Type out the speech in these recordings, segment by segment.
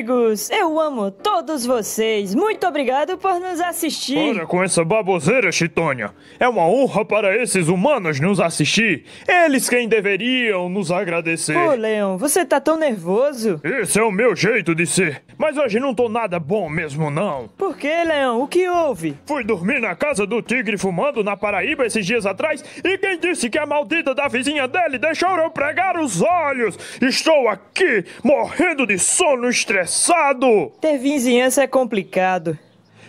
amigos! Eu amo todos vocês! Muito obrigado por nos assistir! Para com essa baboseira, Chitônia! É uma honra para esses humanos nos assistir! Eles quem deveriam nos agradecer! Ô, Leon, você tá tão nervoso! Esse é o meu jeito de ser! Mas hoje não tô nada bom mesmo, não. Por que, Leão? O que houve? Fui dormir na casa do tigre fumando na Paraíba esses dias atrás e quem disse que a maldita da vizinha dele deixou eu pregar os olhos? Estou aqui, morrendo de sono estressado. Ter vizinhança é complicado.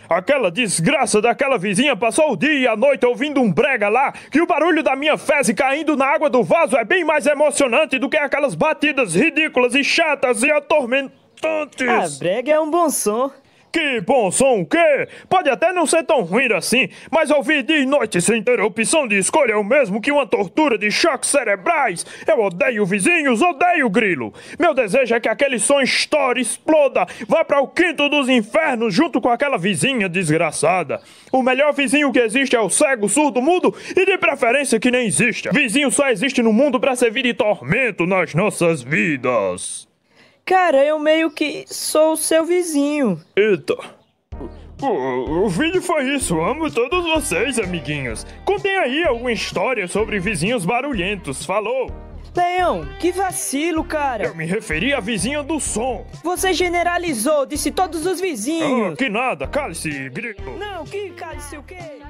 Aquela desgraça daquela vizinha passou o dia e a noite ouvindo um brega lá, que o barulho da minha fezes caindo na água do vaso é bem mais emocionante do que aquelas batidas ridículas e chatas e atormentadas a ah, brega é um bom som. Que bom som, que? Pode até não ser tão ruim assim, mas ouvir de noite sem interrupção de escolha é o mesmo que uma tortura de choques cerebrais. Eu odeio vizinhos, odeio grilo. Meu desejo é que aquele som estoure, exploda, vá para o quinto dos infernos junto com aquela vizinha desgraçada. O melhor vizinho que existe é o cego, surdo, mudo e de preferência que nem exista. Vizinho só existe no mundo para servir de tormento nas nossas vidas. Cara, eu meio que sou o seu vizinho. Eita. O, o vídeo foi isso. Amo todos vocês, amiguinhos. Contem aí alguma história sobre vizinhos barulhentos. Falou! Leão, que vacilo, cara! Eu me referi à vizinha do som. Você generalizou, disse todos os vizinhos. Ah, que nada, cale-se, grito. Não, que cale-se o quê?